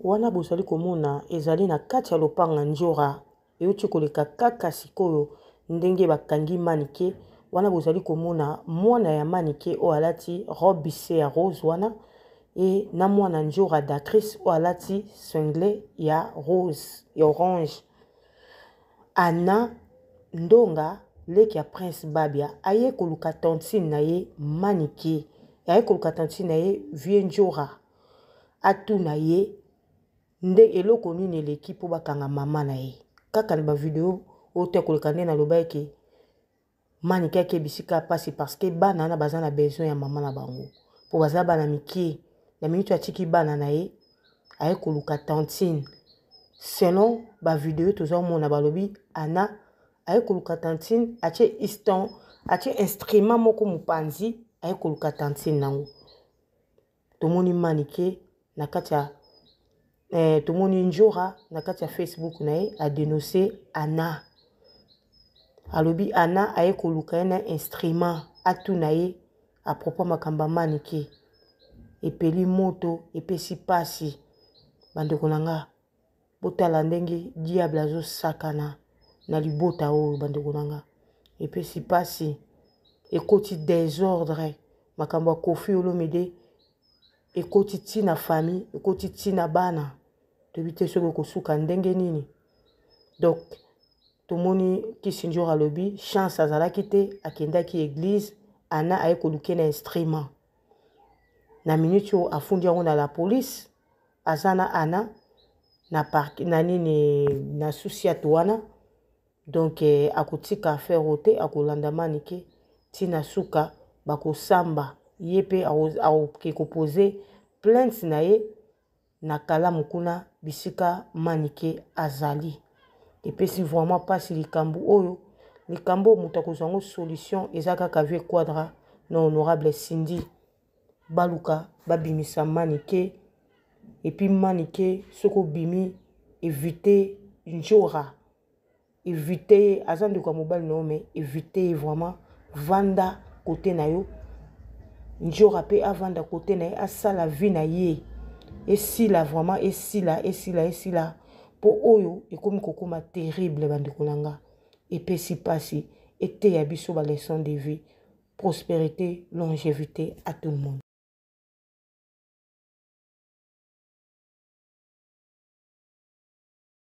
wana bozali komona ezali na kati ya lopanga njora euti koleka kaka sikoyo ndenge bakangi manike wana bozali komona mwana ya manike oyo alati robise ya rose wana e na mwana njora d'actrice oyo alati single ya rose ya orange ana ndonga leki ya prince babia aye koluka tantine na ye manike aye koluka tantine na ye vie njora atuna ye nde eloko nini eleki mpo bakanga mama na ye kaka na bavideo oyo te koleka nde naloba eke manike akebisi ka mpasi parceke bana wana baza na besoin ya mama na bango mpo baza bana mikie na miniti atiki bana na ye aye koluka tantine selon bavideo tozomona balobi ana aye koluka tantine atie iston atie instrument moko mopanzi aye koluka tantine nango tomoni manike na kati ya eh, tomoni njora na kati ya facebook na ye adenonse ana alobi ana aye koluka ye na instrument atuna ye apropos makambo amani ke epeli moto epesi mpasi bandeko na nga botala ndenge diable azosakana na libota oyo bandeko na nga epesi mpasi ekoti desordre makambo ya kofi olomide ekoti ti na famille ekoti ti na bana toyebi te soki ekosuka ndenge nini donc tomoni kisinjor alobi chance azalaki te akendaki eglize ana aye koluke na instrument na minute oyo afundi yango na la polise aza na ana na, park, na nini na susi ato wana donk eh, akotika affaire oyo te akolanda mani ke ntina suka bakosamba ye mpe akoki kopose plainte na ye na kalamu kuna bisika manike azali epesi vraiment mpasi likambo oyo likambo oyo moto akozwa yango solution eza kaka vie quadra na honorable sindi baluka babimisa manike epuis manike soki obimi evite njora evite ye aza ndeko ya mobali na yo me evite ye vraiment vanda kote na yo nzora avant avanda côté na sa la vie Et ye esila vraiment et si esila pour oyo comme kokoma terrible bandeko si et si. Et eteya biso baleson de vie prospérité longévité à tout le monde